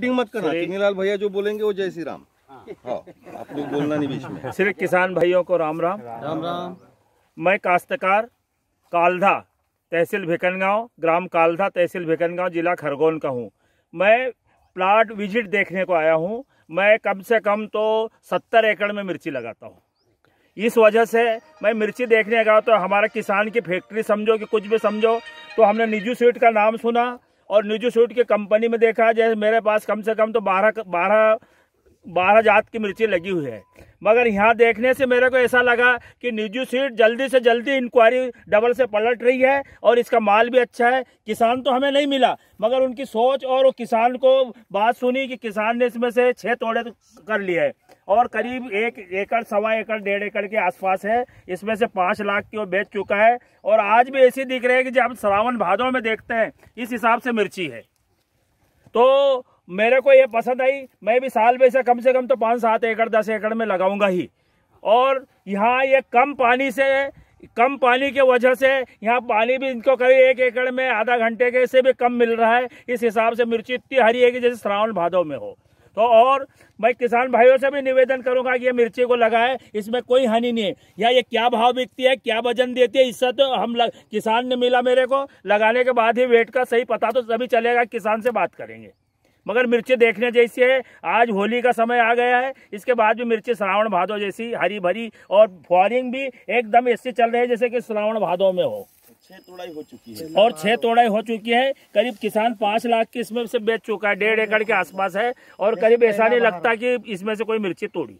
Counting मत करना चुनीलाल भैया जो बोलेंगे वो जय श्री राम हाँ। हाँ, आप लोग बोलना नहीं बीच में सिर्फ किसान भाइयों को राम राम राम राम मैं काश्तकार कालधा तहसील भेकनगांव ग्राम कालधा तहसील भेकनगांव जिला खरगोन का हूँ मैं प्लाट विजिट देखने को आया हूँ मैं कम से कम तो सत्तर एकड़ में मिर्ची लगाता हूँ इस वजह से मैं मिर्ची देखने गया तो हमारा किसान की फैक्ट्री समझो कि कुछ भी समझो तो हमने निजी स्वीट का नाम सुना और निजू सूट की कंपनी में देखा जैसे मेरे पास कम से कम तो बारह बारह बारह जात की मिर्ची लगी हुई है मगर यहाँ देखने से मेरे को ऐसा लगा कि निजी सीट जल्दी से जल्दी इंक्वायरी डबल से पलट रही है और इसका माल भी अच्छा है किसान तो हमें नहीं मिला मगर उनकी सोच और वो किसान को बात सुनी कि किसान ने इसमें से छः तोड़े तो कर लिए है और करीब एक एकड़ सवा एकड़ डेढ़ एकड़ के आसपास है इसमें से पाँच लाख की वो बेच चुका है और आज भी ऐसी दिख रही है कि जब श्रावण भादों में देखते हैं इस हिसाब से मिर्ची है तो मेरे को ये पसंद आई मैं भी साल में से कम से कम तो पाँच सात एकड़ दस एकड़ में लगाऊंगा ही और यहाँ ये कम पानी से कम पानी के वजह से यहाँ पानी भी इनको करीब एक एकड़ में आधा घंटे के से भी कम मिल रहा है इस हिसाब से मिर्ची इतनी हरी है कि जैसे श्रावण भादों में हो तो और मैं किसान भाइयों से भी निवेदन करूंगा कि ये मिर्ची को लगाए इसमें कोई हानि नहीं है या ये क्या भाव बिकती है क्या वजन देती है इससे तो हम लग, किसान ने मिला मेरे को लगाने के बाद ही वेट का सही पता तो सभी चलेगा किसान से बात करेंगे मगर मिर्ची देखने जैसी है आज होली का समय आ गया है इसके बाद भी मिर्ची श्रावण भादों जैसी हरी भरी और फॉरिंग भी एकदम ऐसी चल रही है जैसे कि श्रावण भादों में हो छह तोड़ाई हो चुकी है और छह तोड़ाई हो चुकी है करीब किसान पांच लाख की इसमें से बेच चुका है डेढ़ एकड़ के आसपास है और करीब ऐसा नहीं लगता कि इसमें से कोई मिर्ची तोड़ी